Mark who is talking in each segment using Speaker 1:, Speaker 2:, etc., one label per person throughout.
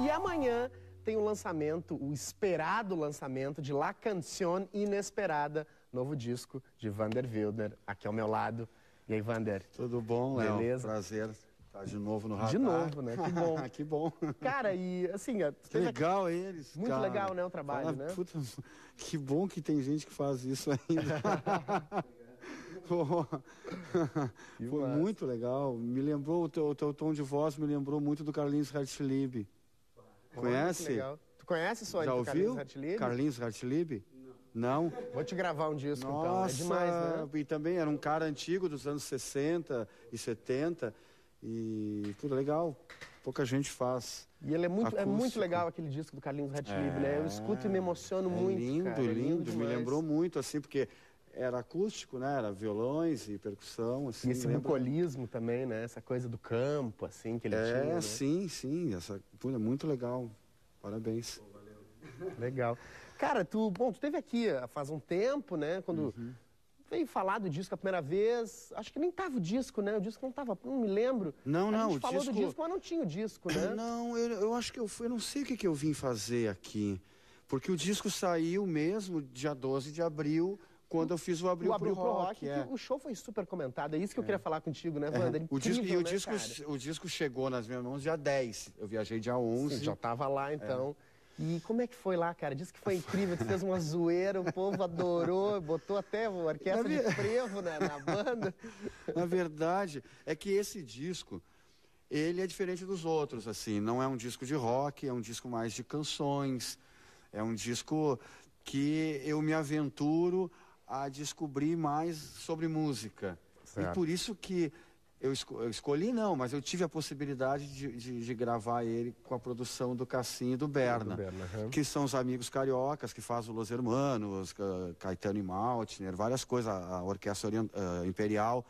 Speaker 1: E amanhã tem o lançamento, o esperado lançamento de La Canción Inesperada, novo disco de Vander Wilder, aqui ao meu lado. E aí, Vander? Tudo bom, Léo? Beleza?
Speaker 2: Prazer. estar tá de novo no radar. De novo, né? Que bom. que
Speaker 1: bom. Cara, e assim... Que legal
Speaker 2: eles, Muito cara. legal, né, o trabalho, Fala, né? Puta, que bom que tem gente que faz isso ainda. Foi muito legal. Me lembrou, o teu, o teu tom de voz me lembrou muito do Carlinhos Hartlieb. É conhece? Legal.
Speaker 1: Tu conhece o Já ouviu? Carlinhos
Speaker 2: Hartlib? Não. Vou te gravar um disco Nossa, então. É demais, né? E também era um cara antigo dos anos 60 e 70. E tudo legal. Pouca gente faz. E ele é muito, é muito legal
Speaker 1: aquele disco do Carlinhos Hartlib, é, né? Eu é, escuto e me
Speaker 2: emociono é muito. Lindo, cara, é lindo, lindo. me lembrou muito, assim, porque era acústico, né? Era violões e percussão, assim. E esse lembra?
Speaker 1: bucolismo
Speaker 2: também, né? Essa coisa do campo, assim, que ele é, tinha. É, né? sim, sim. Essa, é muito legal. Parabéns. Pô, valeu.
Speaker 1: Legal. Cara, tu, bom, tu teve aqui ah, faz um tempo, né? Quando uhum. veio falar do disco a primeira vez, acho que nem tava o disco, né? O disco não tava, não me lembro. Não, a não. A gente falou disco... do disco, mas não
Speaker 2: tinha o disco, né? Não, eu, eu acho que eu, fui, eu não sei o que, que eu vim fazer aqui. Porque o disco saiu mesmo dia 12 de abril quando eu fiz o Abril, o Abril pro, pro Rock. rock é. O
Speaker 1: show foi super comentado, é isso que eu é. queria falar contigo, né, é. Wanda? É. O, disco, e o, né, disco,
Speaker 2: o disco chegou nas minhas mãos dia 10, eu viajei dia 11. Sim, já estava lá, é. então. E como é que foi lá, cara? Diz que foi incrível, tu fez uma zoeira, o povo adorou, botou até uma orquestra na de frevo na, na, banda. Na verdade, é que esse disco, ele é diferente dos outros, assim, não é um disco de rock, é um disco mais de canções, é um disco que eu me aventuro a descobrir mais sobre música. Certo. E por isso que eu, esco eu, escolhi, não, mas eu tive a possibilidade de, de, de, gravar ele com a produção do Cassim e do Berna, do Berna que são os amigos cariocas que fazem o Los Hermanos, Caetano e Maltner, várias coisas, a Orquestra Orient uh, eh, Imperial.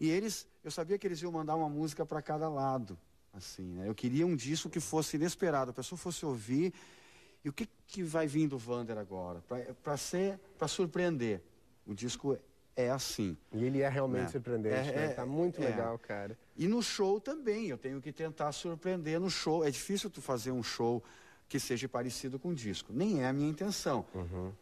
Speaker 2: E eles, eu sabia que eles iam mandar uma música para cada lado. Assim, né? Eu queria um disco que fosse inesperado, a pessoa fosse ouvir e o que, que vai vir do Vander agora? Para surpreender. O disco é assim. E ele é realmente é. surpreendente, é, né? É, tá muito é. legal, cara. E no show também, eu tenho que tentar surpreender no show. É difícil tu fazer um show que seja parecido com o disco. Nem é a minha intenção. Uhum.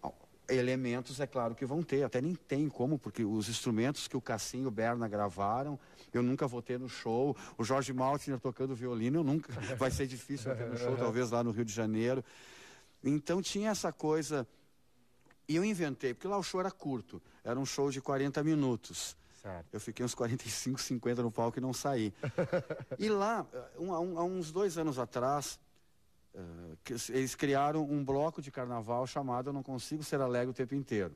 Speaker 2: Elementos, é claro que vão ter, até nem tem como, porque os instrumentos que o Cassim e o Berna gravaram, eu nunca vou ter no show. O Jorge Maltner tocando violino, eu nunca. Vai ser difícil eu ter no show, talvez lá no Rio de Janeiro. Então tinha essa coisa. E eu inventei, porque lá o show era curto, era um show de 40 minutos. Certo. Eu fiquei uns 45, 50 no palco e não saí. e lá, um, um, há uns dois anos atrás, uh, eles criaram um bloco de carnaval chamado Eu Não Consigo Ser Alegre o Tempo Inteiro.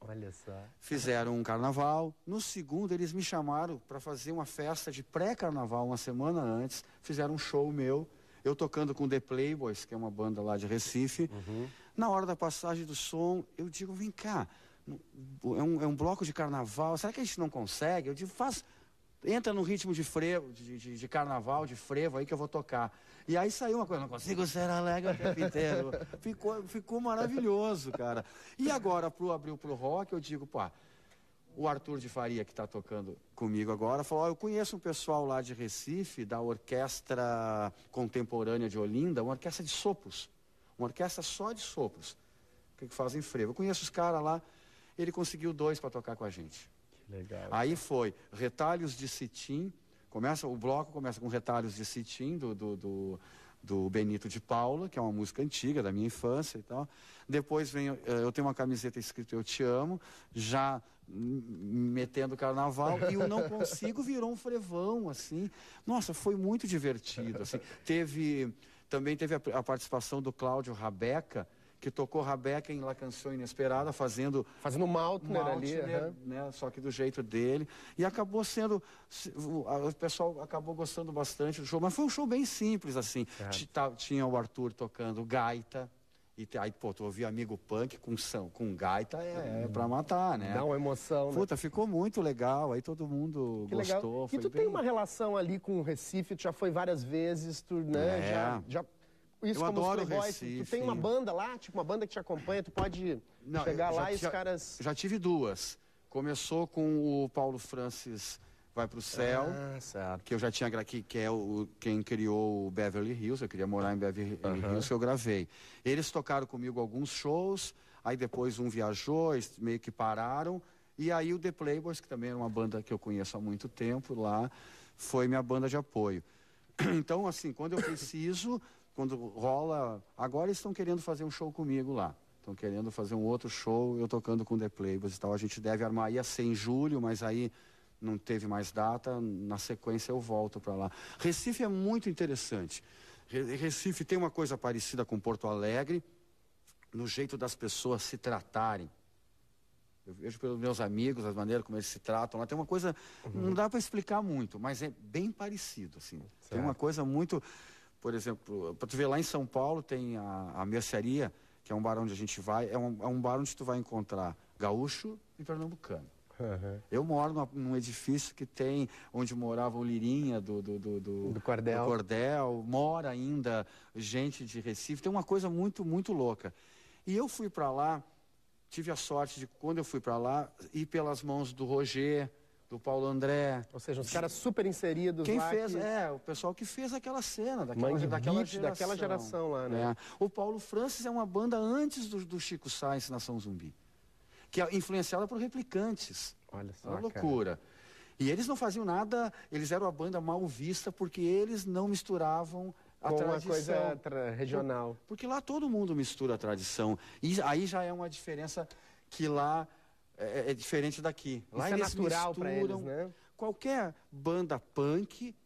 Speaker 2: Olha só. Fizeram um carnaval. No segundo, eles me chamaram para fazer uma festa de pré-carnaval uma semana antes. Fizeram um show meu eu tocando com The Playboys, que é uma banda lá de Recife. Uhum. Na hora da passagem do som, eu digo, vem cá, é um, é um bloco de carnaval, será que a gente não consegue? Eu digo, faz entra no ritmo de frevo, de, de, de, carnaval, de frevo aí que eu vou tocar. E aí saiu uma coisa, não consigo ser alegre o tempo inteiro. ficou, ficou maravilhoso, cara. E agora, pro Abril pro Rock, eu digo, pô o Arthur de Faria, que está tocando comigo agora, falou: oh, Eu conheço um pessoal lá de Recife, da Orquestra Contemporânea de Olinda, uma orquestra de sopros. Uma orquestra só de sopros, que fazem frevo. Eu conheço os caras lá, ele conseguiu dois para tocar com a gente. Legal. Aí foi Retalhos de Citim, começa, o bloco começa com Retalhos de Citim, do, do, do do Benito de Paula, que é uma música antiga da minha infância e tal. Depois vem, eh, eu tenho uma camiseta escrita Eu Te Amo, já metendo carnaval e o não consigo virou um frevão assim nossa foi muito divertido assim teve também teve a, a participação do Cláudio Rabeca que tocou Rabeca em La Canção Inesperada, fazendo... Fazendo Maltner, ali. Uhum. Né, só que do jeito dele. E acabou sendo... O pessoal acabou gostando bastante do show, mas foi um show bem simples, assim. É. Tá, tinha o Arthur tocando gaita, e aí, pô, tu ouviu amigo punk com são, com gaita é, é pra matar, né? dá uma emoção, né? Puta, né? ficou muito legal, aí todo mundo que gostou. Legal. E tu bem...
Speaker 1: tem uma relação ali com o Recife, tu já foi várias vezes, tu, né? É. Já, já...
Speaker 2: Isso eu como adoro os Playboys, Recife. Tu tem uma banda
Speaker 1: lá, tipo uma banda que te acompanha, tu pode Não, chegar lá já, e os
Speaker 2: caras... Já tive duas. Começou com o Paulo Francis vai para o céu, ah, que eu já tinha que que é o quem criou o Beverly Hills, eu queria morar em Beverly uhum. Hills, eu gravei. Eles tocaram comigo alguns shows, aí depois um viajou, meio que pararam, e aí o The Playboys, que também é uma banda que eu conheço há muito tempo lá, foi minha banda de apoio. Então, assim, quando eu preciso, quando rola, agora estão querendo fazer um show comigo lá estão querendo fazer um outro show, eu tocando com The Playboys e tal. A gente deve armar, ia ser em julho, mas aí não teve mais data, na sequência eu volto para lá. Recife é muito interessante. Recife tem uma coisa parecida com Porto Alegre, no jeito das pessoas se tratarem. Eu vejo pelos meus amigos, as maneiras como eles se tratam. Lá tem uma coisa, uhum. não dá para explicar muito, mas é bem parecido, assim. Tem uma coisa muito, por exemplo, para tu ver lá em São Paulo tem a, a mercearia, que é um bar onde a gente vai, é um, é um bar onde tu vai encontrar gaúcho e pernambucano. Uhum. Eu moro numa, num edifício que tem onde morava o Lirinha do, do, do, do, do Cordel. do Cordel, mora ainda gente de Recife, tem uma coisa muito, muito louca. E eu fui para lá, tive a sorte de, quando eu fui para lá, ir pelas mãos do Roger, do Paulo André. Ou seja, os caras super inseridos Quem lá. Quem fez, que... é, o pessoal que fez aquela cena, daquela, Mangue daquela, Beach, geração, daquela geração lá, né? É. O Paulo Francis é uma banda antes do, do Chico Sainz, Nação Zumbi que é influenciada por replicantes. Olha só. É uma loucura. Cara. E eles não faziam nada, eles eram a banda mal vista porque eles não misturavam a com tradição. uma coisa tra regional. Porque lá todo mundo mistura a tradição. E aí já é uma diferença que lá é, é, é diferente daqui. Lá Isso é eles é natural para eles, né? Qualquer banda punk,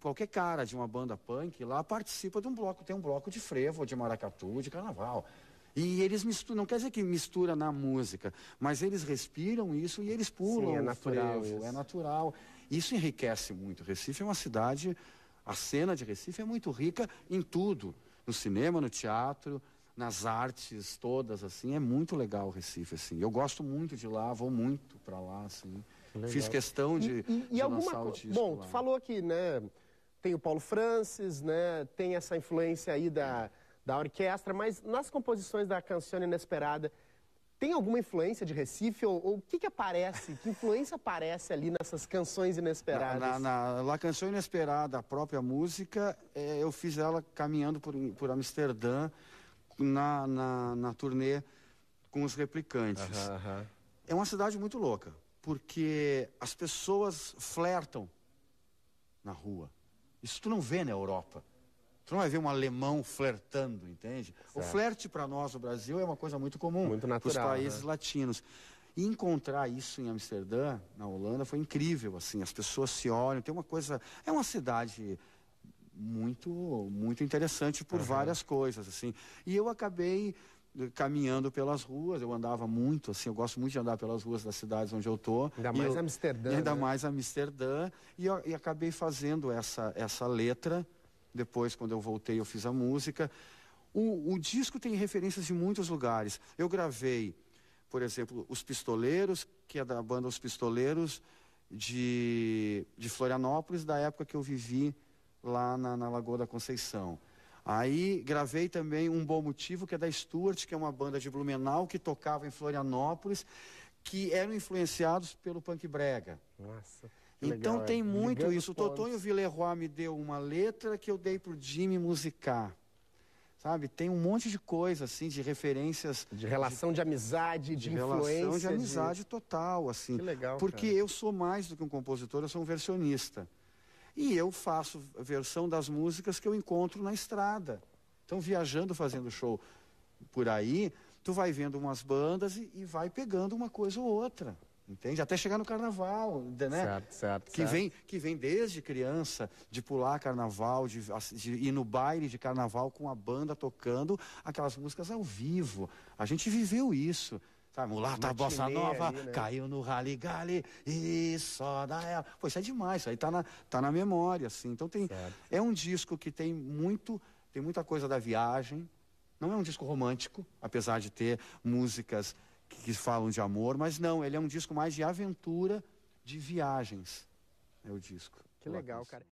Speaker 2: qualquer cara de uma banda punk lá participa de um bloco, tem um bloco de frevo, de maracatu, de carnaval. E eles misturam, não quer dizer que mistura na música, mas eles respiram isso e eles pulam Sim, é natural, é natural. Isso enriquece muito. Recife é uma cidade, a cena de Recife é muito rica em tudo, no cinema, no teatro, nas artes todas assim, é muito legal o Recife assim. Eu gosto muito de lá, vou muito para lá assim. Legal. Fiz questão de E, e, de e alguma coisa. Bom, lá. tu falou aqui né, tem o Paulo
Speaker 1: Francis, né, tem essa influência aí da é da orquestra, mas nas composições da Canção Inesperada, tem alguma influência de Recife? Ou, o que, que aparece? Que influência aparece ali nessas canções inesperadas? Na, na,
Speaker 2: na La Canção Inesperada, a própria música, é, eu fiz ela caminhando por, por Amsterdã na, na, na turnê com os replicantes. É uma cidade muito louca, porque as pessoas flertam na rua. Isso tu não vê na Europa. Você não vai ver um alemão flertando, entende? Certo. O flerte para nós, o Brasil, é uma coisa muito comum para os países né? latinos. E encontrar isso em Amsterdã, na Holanda, foi incrível, assim, as pessoas se olham, tem uma coisa, é uma cidade muito muito interessante por uhum. várias coisas, assim. E eu acabei eh, caminhando pelas ruas, eu andava muito, assim, eu gosto muito de andar pelas ruas das cidades onde eu tô. Ainda mais eu, Amsterdã. Ainda né? mais Amsterdã, e, eu, e acabei fazendo essa, essa letra, depois, quando eu voltei, eu fiz a música. O, o disco tem referências de muitos lugares. Eu gravei, por exemplo, Os Pistoleiros, que é da banda Os Pistoleiros de, de Florianópolis, da época que eu vivi lá na, na Lagoa da Conceição. Aí gravei também Um Bom Motivo, que é da Stuart, que é uma banda de Blumenau que tocava em Florianópolis, que eram influenciados pelo punk brega. Nossa. Então Legal, é. tem é. muito Ligando isso. O Totonho Villeroy me deu uma letra que eu dei pro Jimmy musicar. Sabe? Tem um monte de coisa, assim, de referências. De relação de, de amizade, de, de influência. Relação de amizade de... total, assim. Que legal. Porque cara. eu sou mais do que um compositor, eu sou um versionista. E eu faço versão das músicas que eu encontro na estrada. Então, viajando, fazendo show por aí, tu vai vendo umas bandas e, e vai pegando uma coisa ou outra. Entende? Até chegar no carnaval, né? Certo, certo, que certo. vem que vem desde criança de pular carnaval, de, assim, de, ir no baile de carnaval com a banda tocando aquelas músicas ao vivo. A gente viveu isso. Sabe, mulata bossa nova, né? caiu no rally-gale e só da ela. Pô, isso é demais, isso aí tá na, tá na memória, assim. Então tem. Certo. É um disco que tem muito, tem muita coisa da viagem. Não é um disco romântico, apesar de ter músicas que falam de amor, mas não, ele é um disco mais de aventura, de viagens. É o disco. Que legal,
Speaker 1: cara.